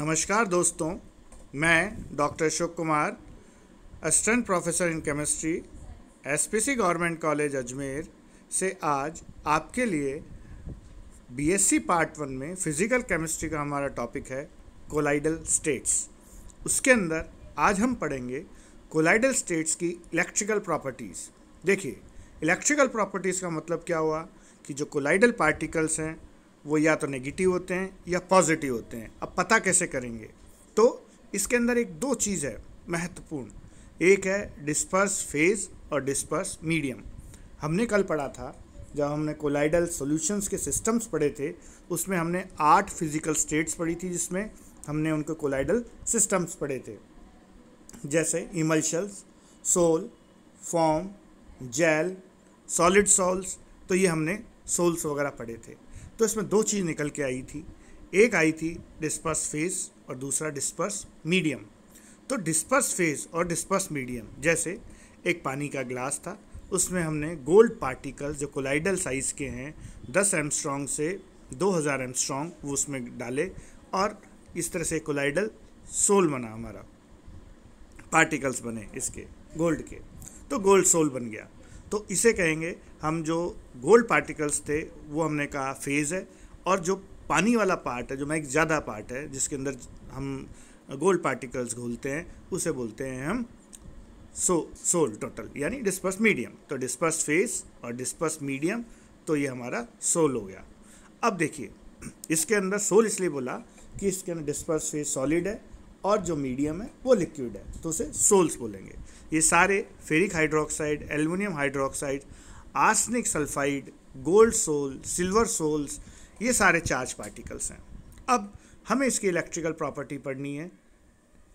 नमस्कार दोस्तों मैं doctor Ashok Kumar assistant professor in chemistry SPC government college Ajmer से आज आपके लिए बीएससी पार्ट वन में फिजिकल केमिस्ट्री का हमारा टॉपिक है कोलाइडल स्टेट्स उसके अंदर आज हम पढ़ेंगे कोलाइडल स्टेट्स की इलेक्ट्रिकल प्रॉपर्टीज़ देखिए इलेक्ट्रिकल प्रॉपर्टीज़ का मतलब क्या हुआ कि जो कोलाइडल पार्टिकल्स हैं वो या तो नेगेटिव होते हैं या पॉजिटिव होते हैं अब पता कैसे करेंगे तो इसके अंदर एक दो चीज़ है महत्वपूर्ण एक है डिस्पर्स फेज और डिस्पर्स मीडियम हमने कल पढ़ा था जब हमने कोलाइडल सॉल्यूशंस के सिस्टम्स पढ़े थे उसमें हमने आठ फिजिकल स्टेट्स पढ़ी थी जिसमें हमने उनके कोलाइडल सिस्टम्स पढ़े थे जैसे emulsions sol foam gel solid sols तो ये हमने सोल्स वगैरह पढ़े थे तो इसमें दो चीज़ निकल के आई थी एक आई थी डिस्पर्स फेस और दूसरा डिस्पर्स मीडियम तो डिस्पर्स फेस और डिस्पर्स मीडियम जैसे एक पानी का ग्लास था उसमें हमने गोल्ड पार्टिकल जो कोलाइडल साइज़ के हैं दस एम स्ट्रॉन्ग से दो हज़ार एम स्ट्रॉन्ग वो उसमें डाले और इस तरह से कोलाइडल सोल बना हमारा पार्टिकल्स बने इसके गोल्ड के तो गोल्ड सोल बन गया तो इसे कहेंगे हम जो गोल्ड पार्टिकल्स थे वो हमने कहा फेज़ है और जो पानी वाला पार्ट है जो मैं एक ज़्यादा पार्ट है जिसके अंदर हम गोल्ड पार्टिकल्स घोलते हैं उसे बोलते हैं हम सो सोल टोटल यानी डिस्पर्स मीडियम तो डिस्पर्स फेस और डिस्पर्स मीडियम तो ये हमारा सोल हो गया अब देखिए इसके अंदर सोल इसलिए बोला कि इसके अंदर डिस्पर्स फेस सॉलिड है और जो मीडियम है वो लिक्विड है तो उसे सोल्स बोलेंगे ये सारे ferric hydroxide aluminium hydroxide arsenic sulphide gold sol silver sols ये सारे चार्ज पार्टिकल्स हैं अब हमें इसकी इलेक्ट्रिकल प्रॉपर्टी पढ़नी है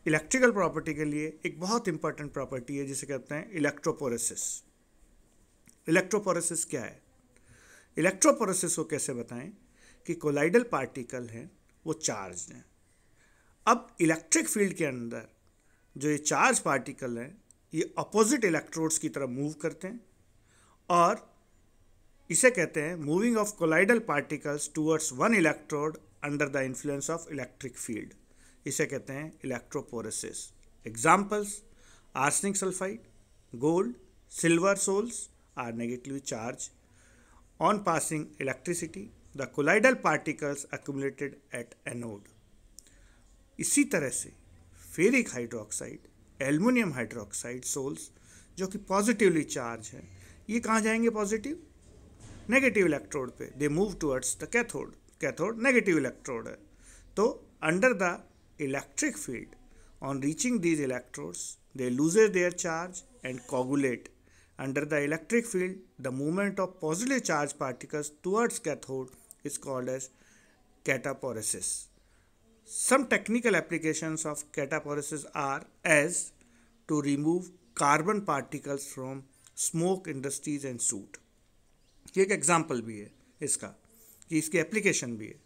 इलेक्ट्रिकल प्रॉपर्टी के लिए एक बहुत इंपॉर्टेंट प्रॉपर्टी है जिसे कहते हैं इलेक्ट्रोपोरेसिस इलेक्ट्रोपोरेसिस क्या है इलेक्ट्रोपोरेसिस को कैसे बताएं कि कोलाइडल पार्टिकल हैं वो चार्ज हैं अब इलेक्ट्रिक फील्ड के अंदर जो ये चार्ज पार्टिकल हैं ये अपोजिट इलेक्ट्रोड्स की तरफ मूव करते हैं और इसे कहते हैं moving of colloidal particles towards one electrode under the influence of electric field इसे कहते हैं electrophoresis examples arsenic sulphide gold silver sols are negatively charge on passing electricity the colloidal particles accumulated at anode इसी तरह से ferric hydroxide aluminium hydroxide sols जो कि positively charge है ये कहाँ जाएंगे पॉजिटिव नेगेटिव इलेक्ट्रोड पे they move towards the cathode cathode negative electrode है तो under the electric field on reaching these electrodes they loses their charge and coagulate under the electric field the movement of positive charge particles towards cathode is called as cataphoresis Some technical applications of cataparesis are as to remove carbon particles from smoke industries and soot. ये एक example भी है इसका कि इसकी application भी है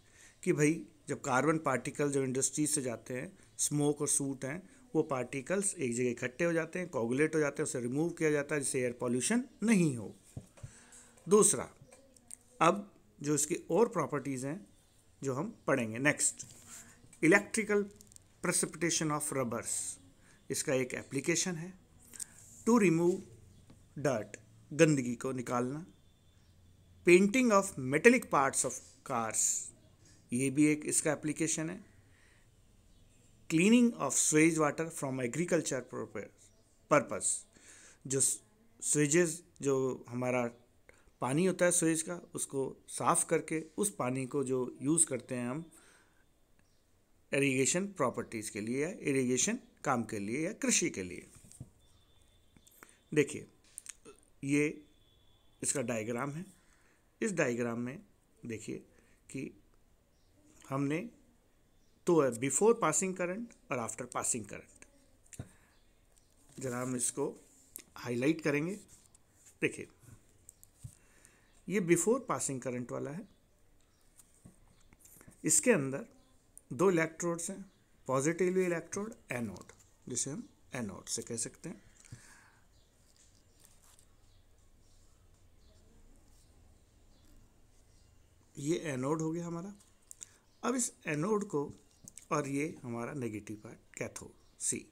कि भाई जब कार्बन पार्टिकल जो इंडस्ट्रीज से जाते हैं स्मोक और सूट हैं वो पार्टिकल्स एक जगह इकट्ठे हो जाते हैं कोगुलेट हो जाते हैं उसे रिमूव किया जाता है जिससे एयर पॉल्यूशन नहीं हो दूसरा अब जो इसकी और प्रॉपर्टीज़ हैं जो हम पढ़ेंगे next electrical precipitation of rubbers इसका एक एप्लीकेशन है टू रिमूव डर्ट गंदगी को निकालना painting of metallic parts of cars ये भी एक इसका एप्लीकेशन है cleaning of sewage water from agriculture purpose जो स्वेजेज जो हमारा पानी होता है स्वेज का उसको साफ़ करके उस पानी को जो यूज़ करते हैं हम इरीगेशन प्रॉपर्टीज़ के लिए या इरीगेशन काम के लिए या कृषि के लिए देखिए ये इसका डायग्राम है इस डायग्राम में देखिए कि हमने तो बिफोर पासिंग करंट और आफ्टर पासिंग करंट जरा हम इसको हाईलाइट करेंगे देखिए ये बिफोर पासिंग करंट वाला है इसके अंदर दो इलेक्ट्रोड्स हैं पॉजिटिवली इलेक्ट्रोड एनोड जिसे हम एनोड से कह सकते हैं ये एनोड हो गया हमारा अब इस एनोड को और ये हमारा नेगेटिव पार्ट कैथोड सी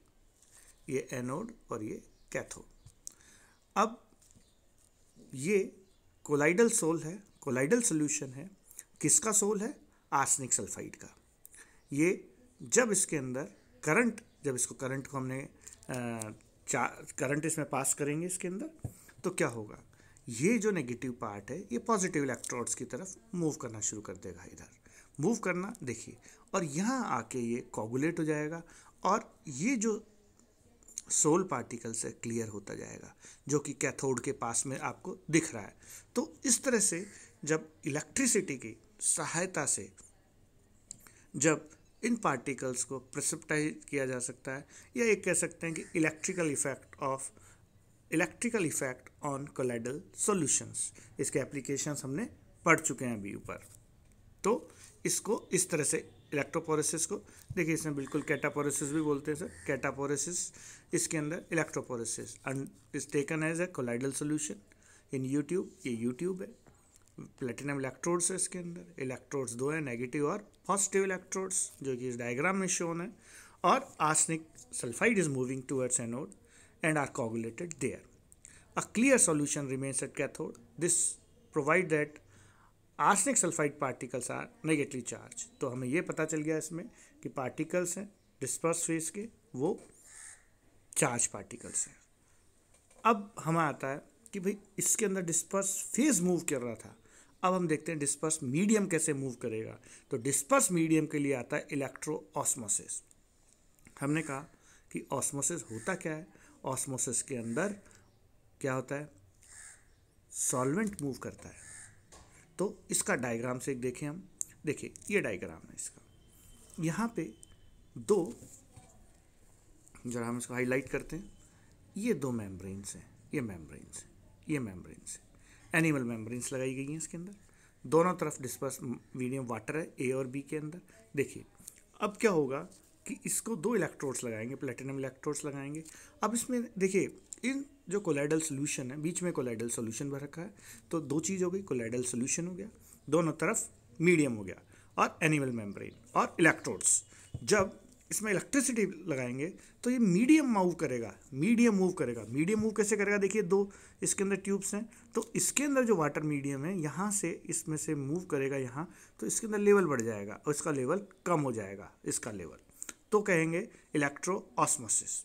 ये एनोड और ये कैथोड अब ये कोलाइडल सोल है कोलाइडल सोल्यूशन है किसका सोल है आर्सनिक सल्फाइड का ये जब इसके अंदर करंट जब इसको करंट को हमने करंट इसमें पास करेंगे इसके अंदर तो क्या होगा ये जो नेगेटिव पार्ट है ये पॉजिटिव इलेक्ट्रोड्स की तरफ मूव करना शुरू कर देगा इधर मूव करना देखिए और यहाँ आके ये कॉगुलेट हो जाएगा और ये जो सोल पार्टिकल से क्लियर होता जाएगा जो कि कैथोड के पास में आपको दिख रहा है तो इस तरह से जब इलेक्ट्रिसिटी की सहायता से जब इन पार्टिकल्स को प्रसिप्टाइज किया जा सकता है या एक कह सकते हैं कि electrical effect of electrical effect on colloidal solutions इसके एप्लीकेशंस हमने पढ़ चुके हैं अभी ऊपर तो इसको इस तरह से इलेक्ट्रोपोरेसिस को देखिए इसमें बिल्कुल कैटापोरेसिस भी बोलते हैं सर कैटापोरेसिस इसके अंदर electrophoresis is taken as a colloidal solution in U tube ये यूट्यूब है प्लेटिनम इलेक्ट्रोड्स है इसके अंदर इलेक्ट्रोड्स दो हैं नेगेटिव और पॉजिटिव इलेक्ट्रोड्स जो कि इस डायग्राम में शोन है और arsenic sulphide is moving towards anode and are coagulated there a clear solution remains at cathode this provide that arsenic sulphide particles are negative charge तो हमें ये पता चल गया इसमें कि पार्टिकल्स हैं डिस्पर्स फेस के वो चार्ज पार्टिकल्स हैं अब हमें आता है कि भाई इसके अंदर डिस्पर्स फेज मूव कर रहा था अब हम देखते हैं डिस्पर्स मीडियम कैसे मूव करेगा तो डिस्पर्स मीडियम के लिए आता है इलेक्ट्रो ऑस्मोसिस हमने कहा कि ऑस्मोसिस होता क्या है ऑस्मोसिस के अंदर क्या होता है सॉल्वेंट मूव करता है तो इसका डायग्राम से एक देखें हम देखिए ये डायग्राम है इसका यहाँ पे दो जरा हम इसको हाईलाइट करते हैं ये दो मेम्ब्रेन्स हैं ये मेम्ब्रेन्स हैं ये मेम्ब्रेन्स हैं एनिमल मेम्ब्रेन्स लगाई गई हैं इसके अंदर दोनों तरफ डिस्पर्स मीडियम वाटर है ए और बी के अंदर देखिए अब क्या होगा कि इसको दो इलेक्ट्रोड्स लगाएंगे प्लेटिनम इलेक्ट्रोड्स लगाएंगे अब इसमें देखिए इन जो कोलाइडल सोल्यूशन है बीच में कोलाइडल सोल्यूशन भर रखा है तो दो चीज़ हो गई कोलाइडल सोल्यूशन हो गया दोनों तरफ मीडियम हो गया और एनिमल मेम्ब्रेन और इलेक्ट्रोड्स जब इसमें इलेक्ट्रिसिटी लगाएंगे तो ये मीडियम मूव करेगा मीडियम मूव करेगा मीडियम मूव कैसे करेगा देखिए दो इसके अंदर ट्यूब्स हैं तो इसके अंदर जो वाटर मीडियम है यहाँ से इसमें से मूव करेगा यहाँ तो इसके अंदर लेवल बढ़ जाएगा और इसका लेवल कम हो जाएगा इसका लेवल तो कहेंगे इलेक्ट्रो ऑस्मोसिस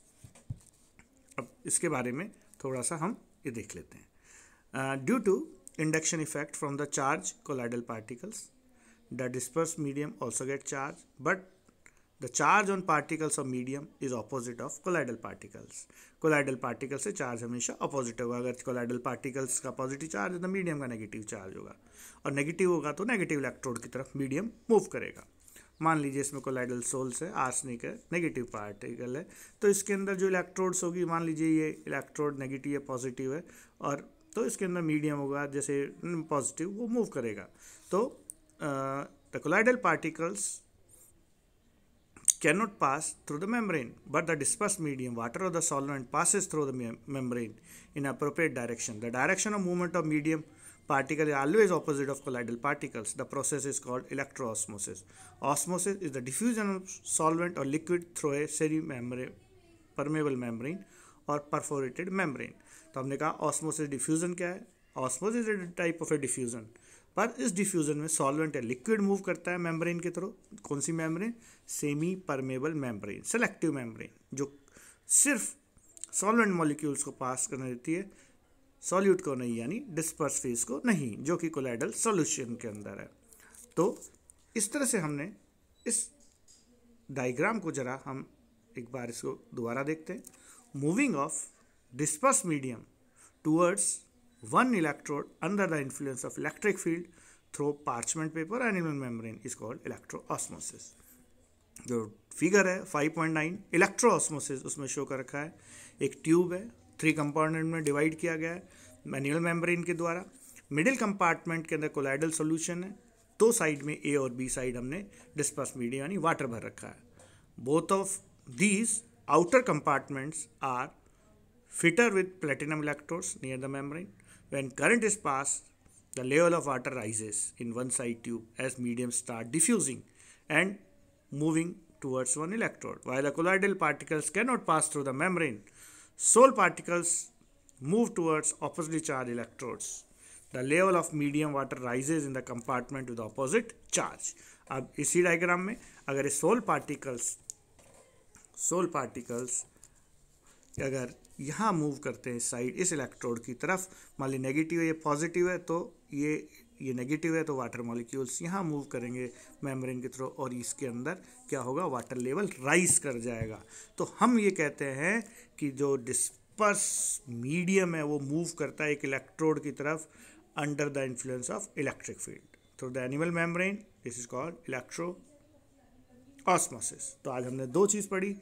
अब इसके बारे में थोड़ा सा हम ये देख लेते हैं due to induction effect from the charge colloidal particles the disperse medium also get charge but the charge on particles of medium is opposite of colloidal particles colloidal particle से चार्ज हमेशा अपोजिट होगा अगर colloidal particles का positive charge है तो medium का negative charge होगा और नेगेटिव होगा तो नेगेटिव इलेक्ट्रोड की तरफ मीडियम मूव करेगा मान लीजिए इसमें कोलाइडल सोल्स है आर्सनिक है नेगेटिव पार्टिकल है तो इसके अंदर जो इलेक्ट्रोड्स होगी मान लीजिए ये इलेक्ट्रोड नेगेटिव है पॉजिटिव है और तो इसके अंदर मीडियम होगा जैसे पॉजिटिव वो मूव करेगा तो the colloidal particles cannot pass through the membrane, but the dispersed medium, water or the solvent, passes through the me membrane in appropriate direction. The direction of movement of medium particle is always opposite of colloidal particles. The process is called electroosmosis. Osmosis is the diffusion of solvent or liquid through a semi-membrane, permeable membrane or perforated membrane. तो हमने कहा osmosis diffusion क्या है? Osmosis is a type of a diffusion पर इस diffusion में solvent या liquid move करता है मेम्ब्रेन के थ्रू कौन सी membrane semi permeable membrane selective membrane जो सिर्फ सॉल्वेंट मॉलिक्यूल्स को पास करने देती है सॉल्यूट को नहीं यानी डिस्पर्स फेज को नहीं जो कि कोलाइडल सॉल्यूशन के अंदर है तो इस तरह से हमने इस डायग्राम को जरा हम एक बार इसको दोबारा देखते हैं moving of disperse medium towards one electrode under the influence of electric field through parchment paper animal membrane is called electro osmosis जो फिगर है 5.9 ऑस्मोसिस उसमें शो कर रखा है एक ट्यूब है थ्री कंपार्टमेंट में डिवाइड किया गया है मैनुअल मेम्ब्रेन के द्वारा मिडिल कंपार्टमेंट के अंदर कोलाइडल सोल्यूशन है दो साइड में ए और बी साइड हमने डिस्पर्स मीडिया यानी वाटर भर रखा है both of these outer compartments are fitted with platinum electrodes near the membrane When current is passed, the level of water rises in one side tube as medium start diffusing and moving towards one electrode, while the colloidal particles cannot pass through the membrane. Sole particles move towards oppositely charged electrodes. The level of medium water rises in the compartment with opposite charge. अब इसी diagram में अगर soul particles soul particles अगर यहाँ move करते हैं side इस electrode की तरफ मान ली नेगेटिव है ये पॉजिटिव है तो ये ये नेगेटिव है तो वाटर मॉलिक्यूल्स यहाँ मूव करेंगे मेम्ब्रेन के थ्रू और इसके अंदर क्या होगा वाटर लेवल राइज कर जाएगा तो हम ये कहते हैं कि जो डिस्पर्स मीडियम है वो मूव करता है एक इलेक्ट्रोड की तरफ under the influence of electric field through the animal membrane this is called electro osmosis तो आज हमने दो चीज़ पढ़ी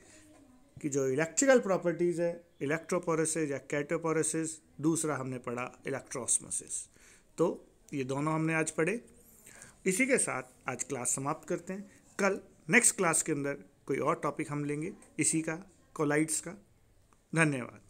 कि जो इलेक्ट्रिकल प्रॉपर्टीज़ है इलेक्ट्रोपोरेसिस या कैटोपोरेसिस दूसरा हमने पढ़ा इलेक्ट्रोसमोसिस तो ये दोनों हमने आज पढ़े इसी के साथ आज क्लास समाप्त करते हैं कल नेक्स्ट क्लास के अंदर कोई और टॉपिक हम लेंगे इसी का कोलाइट्स का धन्यवाद